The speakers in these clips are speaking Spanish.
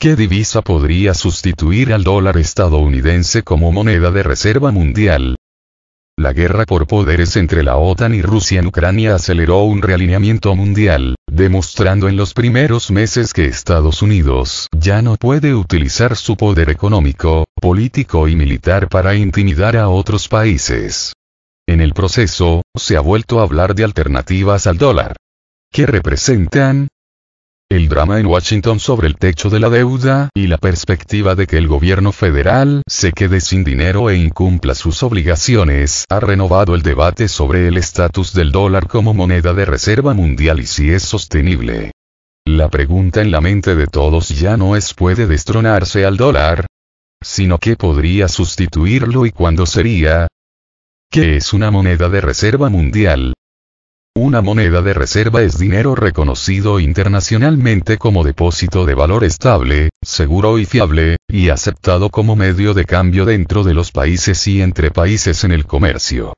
¿Qué divisa podría sustituir al dólar estadounidense como moneda de reserva mundial? La guerra por poderes entre la OTAN y Rusia en Ucrania aceleró un realineamiento mundial, demostrando en los primeros meses que Estados Unidos ya no puede utilizar su poder económico, político y militar para intimidar a otros países. En el proceso, se ha vuelto a hablar de alternativas al dólar. ¿Qué representan? El drama en Washington sobre el techo de la deuda y la perspectiva de que el gobierno federal se quede sin dinero e incumpla sus obligaciones ha renovado el debate sobre el estatus del dólar como moneda de reserva mundial y si es sostenible. La pregunta en la mente de todos ya no es puede destronarse al dólar, sino que podría sustituirlo y cuándo sería. ¿Qué es una moneda de reserva mundial? Una moneda de reserva es dinero reconocido internacionalmente como depósito de valor estable, seguro y fiable, y aceptado como medio de cambio dentro de los países y entre países en el comercio.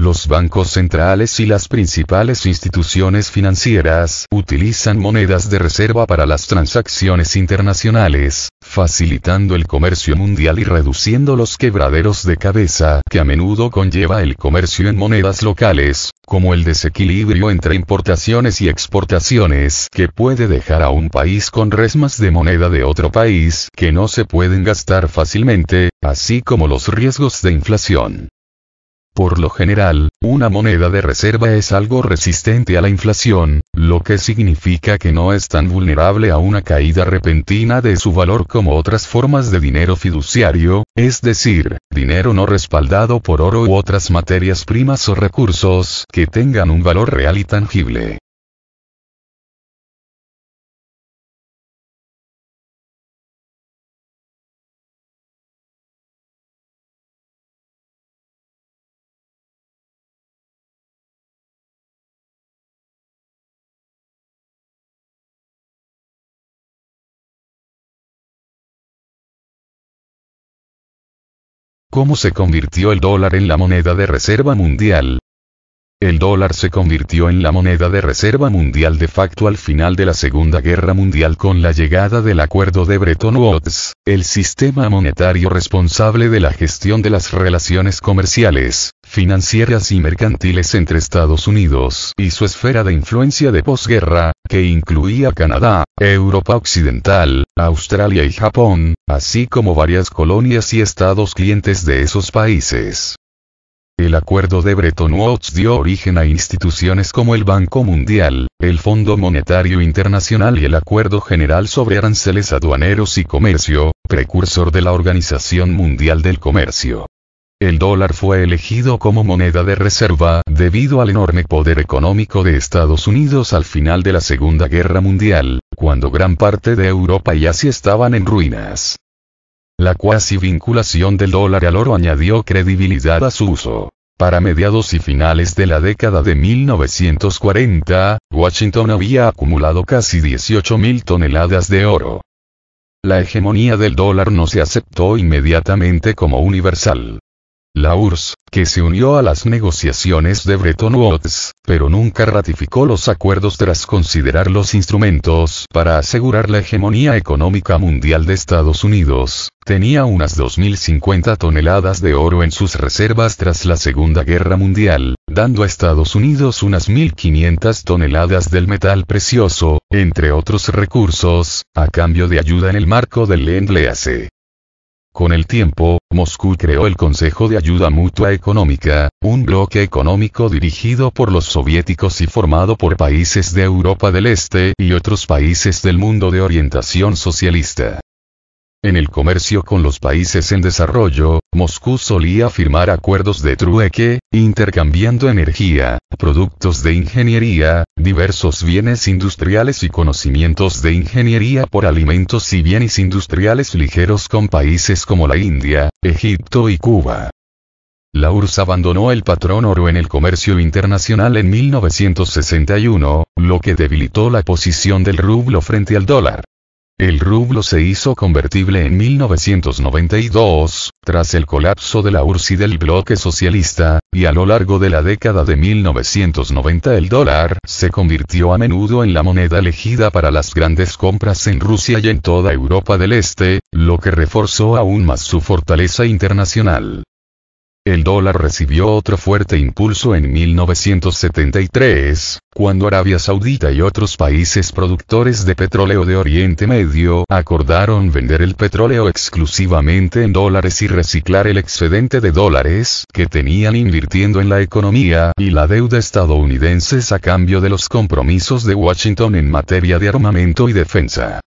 Los bancos centrales y las principales instituciones financieras utilizan monedas de reserva para las transacciones internacionales, facilitando el comercio mundial y reduciendo los quebraderos de cabeza que a menudo conlleva el comercio en monedas locales, como el desequilibrio entre importaciones y exportaciones que puede dejar a un país con resmas de moneda de otro país que no se pueden gastar fácilmente, así como los riesgos de inflación. Por lo general, una moneda de reserva es algo resistente a la inflación, lo que significa que no es tan vulnerable a una caída repentina de su valor como otras formas de dinero fiduciario, es decir, dinero no respaldado por oro u otras materias primas o recursos que tengan un valor real y tangible. ¿Cómo se convirtió el dólar en la moneda de reserva mundial? El dólar se convirtió en la moneda de reserva mundial de facto al final de la Segunda Guerra Mundial con la llegada del Acuerdo de Bretton Woods, el sistema monetario responsable de la gestión de las relaciones comerciales financieras y mercantiles entre Estados Unidos y su esfera de influencia de posguerra, que incluía Canadá, Europa Occidental, Australia y Japón, así como varias colonias y estados clientes de esos países. El acuerdo de Bretton Woods dio origen a instituciones como el Banco Mundial, el Fondo Monetario Internacional y el Acuerdo General sobre Aranceles Aduaneros y Comercio, precursor de la Organización Mundial del Comercio. El dólar fue elegido como moneda de reserva debido al enorme poder económico de Estados Unidos al final de la Segunda Guerra Mundial, cuando gran parte de Europa y Asia estaban en ruinas. La cuasi vinculación del dólar al oro añadió credibilidad a su uso. Para mediados y finales de la década de 1940, Washington había acumulado casi 18.000 toneladas de oro. La hegemonía del dólar no se aceptó inmediatamente como universal. La URSS, que se unió a las negociaciones de Bretton Woods, pero nunca ratificó los acuerdos tras considerar los instrumentos para asegurar la hegemonía económica mundial de Estados Unidos, tenía unas 2.050 toneladas de oro en sus reservas tras la Segunda Guerra Mundial, dando a Estados Unidos unas 1.500 toneladas del metal precioso, entre otros recursos, a cambio de ayuda en el marco del Lend-Lease. Con el tiempo, Moscú creó el Consejo de Ayuda Mutua Económica, un bloque económico dirigido por los soviéticos y formado por países de Europa del Este y otros países del mundo de orientación socialista. En el comercio con los países en desarrollo, Moscú solía firmar acuerdos de trueque, intercambiando energía, productos de ingeniería, diversos bienes industriales y conocimientos de ingeniería por alimentos y bienes industriales ligeros con países como la India, Egipto y Cuba. La URSS abandonó el patrón oro en el comercio internacional en 1961, lo que debilitó la posición del rublo frente al dólar. El rublo se hizo convertible en 1992, tras el colapso de la URSS y del bloque socialista, y a lo largo de la década de 1990 el dólar se convirtió a menudo en la moneda elegida para las grandes compras en Rusia y en toda Europa del Este, lo que reforzó aún más su fortaleza internacional. El dólar recibió otro fuerte impulso en 1973, cuando Arabia Saudita y otros países productores de petróleo de Oriente Medio acordaron vender el petróleo exclusivamente en dólares y reciclar el excedente de dólares que tenían invirtiendo en la economía y la deuda estadounidenses a cambio de los compromisos de Washington en materia de armamento y defensa.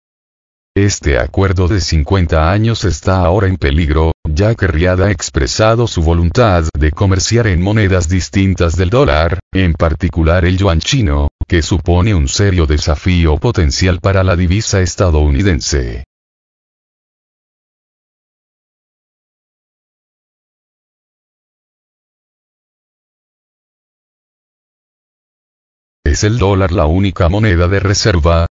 Este acuerdo de 50 años está ahora en peligro, ya que Riada ha expresado su voluntad de comerciar en monedas distintas del dólar, en particular el yuan chino, que supone un serio desafío potencial para la divisa estadounidense. ¿Es el dólar la única moneda de reserva?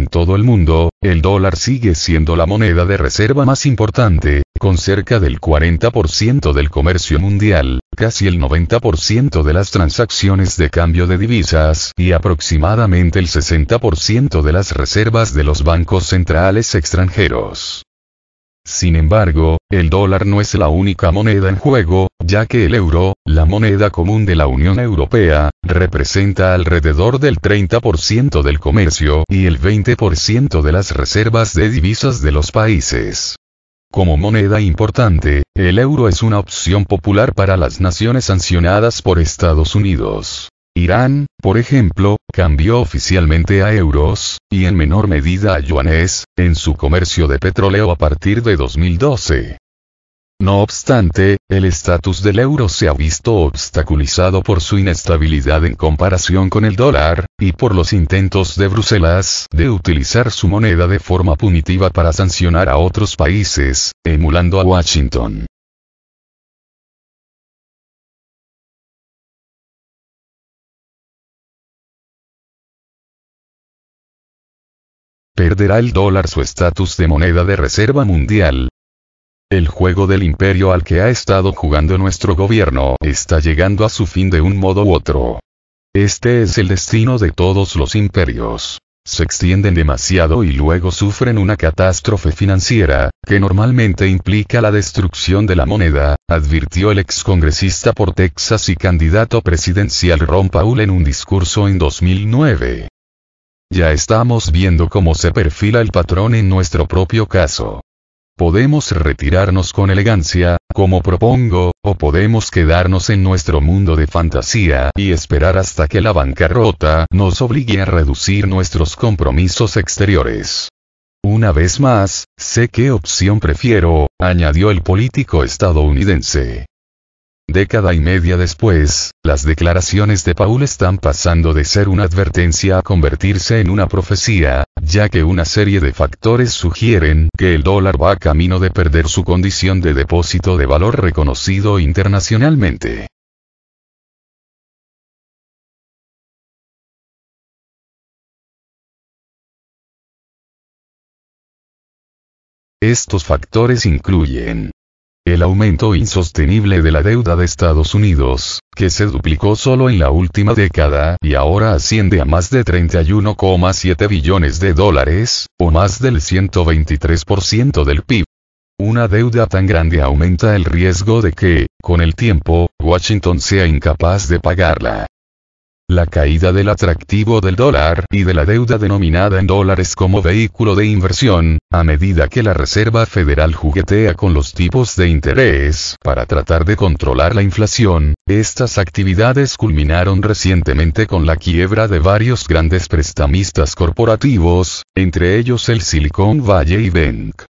En todo el mundo, el dólar sigue siendo la moneda de reserva más importante, con cerca del 40% del comercio mundial, casi el 90% de las transacciones de cambio de divisas y aproximadamente el 60% de las reservas de los bancos centrales extranjeros. Sin embargo, el dólar no es la única moneda en juego, ya que el euro, la moneda común de la Unión Europea, representa alrededor del 30% del comercio y el 20% de las reservas de divisas de los países. Como moneda importante, el euro es una opción popular para las naciones sancionadas por Estados Unidos. Irán, por ejemplo, cambió oficialmente a euros, y en menor medida a yuanes, en su comercio de petróleo a partir de 2012. No obstante, el estatus del euro se ha visto obstaculizado por su inestabilidad en comparación con el dólar, y por los intentos de Bruselas de utilizar su moneda de forma punitiva para sancionar a otros países, emulando a Washington. perderá el dólar su estatus de moneda de reserva mundial. El juego del imperio al que ha estado jugando nuestro gobierno está llegando a su fin de un modo u otro. Este es el destino de todos los imperios. Se extienden demasiado y luego sufren una catástrofe financiera, que normalmente implica la destrucción de la moneda, advirtió el ex congresista por Texas y candidato presidencial Ron Paul en un discurso en 2009. Ya estamos viendo cómo se perfila el patrón en nuestro propio caso. Podemos retirarnos con elegancia, como propongo, o podemos quedarnos en nuestro mundo de fantasía y esperar hasta que la bancarrota nos obligue a reducir nuestros compromisos exteriores. Una vez más, sé qué opción prefiero, añadió el político estadounidense. Década y media después, las declaraciones de Paul están pasando de ser una advertencia a convertirse en una profecía, ya que una serie de factores sugieren que el dólar va camino de perder su condición de depósito de valor reconocido internacionalmente. Estos factores incluyen el aumento insostenible de la deuda de Estados Unidos, que se duplicó solo en la última década y ahora asciende a más de 31,7 billones de dólares, o más del 123% del PIB. Una deuda tan grande aumenta el riesgo de que, con el tiempo, Washington sea incapaz de pagarla. La caída del atractivo del dólar y de la deuda denominada en dólares como vehículo de inversión, a medida que la Reserva Federal juguetea con los tipos de interés para tratar de controlar la inflación, estas actividades culminaron recientemente con la quiebra de varios grandes prestamistas corporativos, entre ellos el Silicon Valley Bank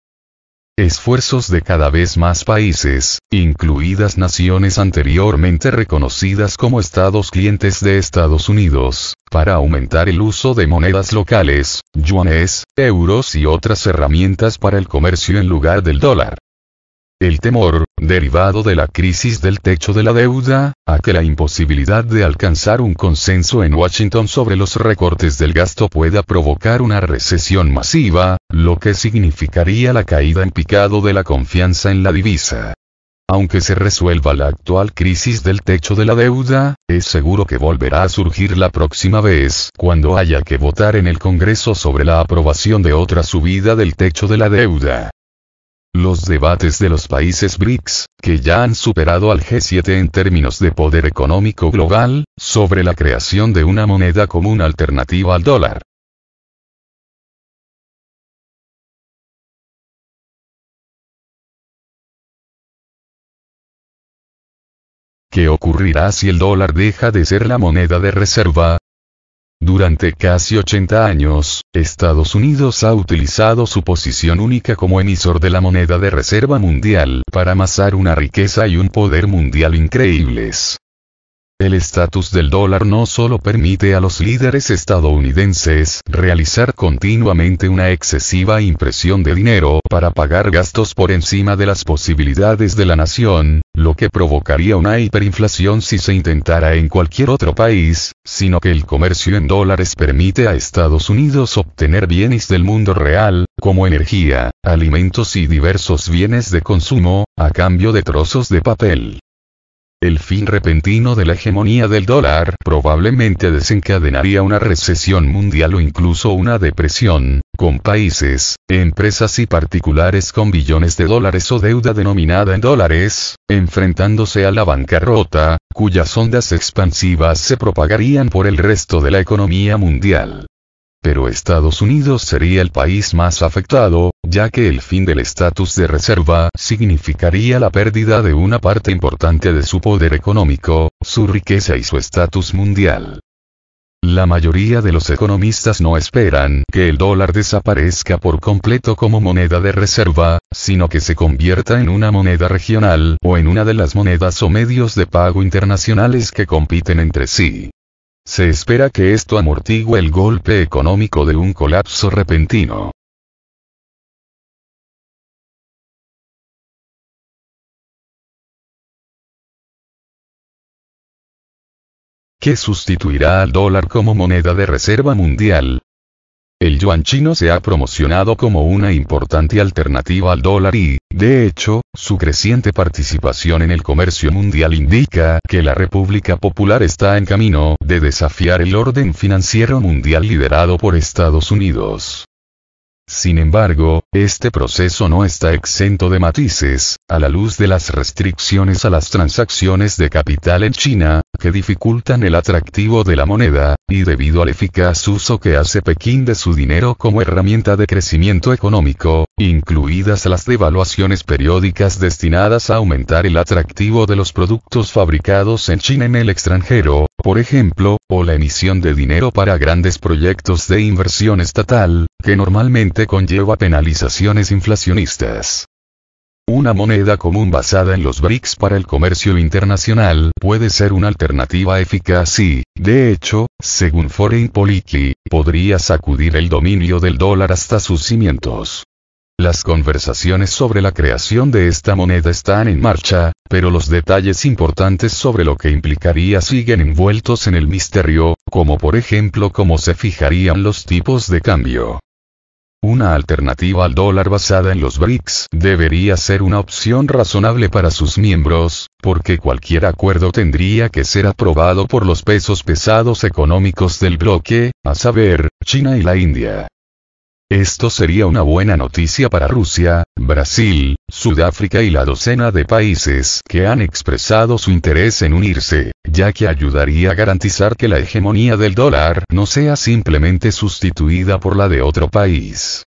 esfuerzos de cada vez más países, incluidas naciones anteriormente reconocidas como estados clientes de Estados Unidos, para aumentar el uso de monedas locales, yuanes, euros y otras herramientas para el comercio en lugar del dólar. El temor, derivado de la crisis del techo de la deuda, a que la imposibilidad de alcanzar un consenso en Washington sobre los recortes del gasto pueda provocar una recesión masiva, lo que significaría la caída en picado de la confianza en la divisa. Aunque se resuelva la actual crisis del techo de la deuda, es seguro que volverá a surgir la próxima vez cuando haya que votar en el Congreso sobre la aprobación de otra subida del techo de la deuda. Los debates de los países BRICS, que ya han superado al G7 en términos de poder económico global, sobre la creación de una moneda común alternativa al dólar. ¿Qué ocurrirá si el dólar deja de ser la moneda de reserva? Durante casi 80 años, Estados Unidos ha utilizado su posición única como emisor de la moneda de reserva mundial para amasar una riqueza y un poder mundial increíbles. El estatus del dólar no solo permite a los líderes estadounidenses realizar continuamente una excesiva impresión de dinero para pagar gastos por encima de las posibilidades de la nación, lo que provocaría una hiperinflación si se intentara en cualquier otro país, sino que el comercio en dólares permite a Estados Unidos obtener bienes del mundo real, como energía, alimentos y diversos bienes de consumo, a cambio de trozos de papel. El fin repentino de la hegemonía del dólar probablemente desencadenaría una recesión mundial o incluso una depresión, con países, empresas y particulares con billones de dólares o deuda denominada en dólares, enfrentándose a la bancarrota, cuyas ondas expansivas se propagarían por el resto de la economía mundial. Pero Estados Unidos sería el país más afectado, ya que el fin del estatus de reserva significaría la pérdida de una parte importante de su poder económico, su riqueza y su estatus mundial. La mayoría de los economistas no esperan que el dólar desaparezca por completo como moneda de reserva, sino que se convierta en una moneda regional o en una de las monedas o medios de pago internacionales que compiten entre sí. Se espera que esto amortigue el golpe económico de un colapso repentino. ¿Qué sustituirá al dólar como moneda de reserva mundial, el yuan chino se ha promocionado como una importante alternativa al dólar y, de hecho, su creciente participación en el comercio mundial indica que la República Popular está en camino de desafiar el orden financiero mundial liderado por Estados Unidos. Sin embargo, este proceso no está exento de matices, a la luz de las restricciones a las transacciones de capital en China, que dificultan el atractivo de la moneda, y debido al eficaz uso que hace Pekín de su dinero como herramienta de crecimiento económico, incluidas las devaluaciones periódicas destinadas a aumentar el atractivo de los productos fabricados en China en el extranjero, por ejemplo, o la emisión de dinero para grandes proyectos de inversión estatal, que normalmente conlleva penalizaciones inflacionistas. Una moneda común basada en los BRICS para el comercio internacional puede ser una alternativa eficaz y, de hecho, según Foreign Policy, podría sacudir el dominio del dólar hasta sus cimientos. Las conversaciones sobre la creación de esta moneda están en marcha, pero los detalles importantes sobre lo que implicaría siguen envueltos en el misterio, como por ejemplo cómo se fijarían los tipos de cambio. Una alternativa al dólar basada en los BRICS debería ser una opción razonable para sus miembros, porque cualquier acuerdo tendría que ser aprobado por los pesos pesados económicos del bloque, a saber, China y la India. Esto sería una buena noticia para Rusia, Brasil, Sudáfrica y la docena de países que han expresado su interés en unirse, ya que ayudaría a garantizar que la hegemonía del dólar no sea simplemente sustituida por la de otro país.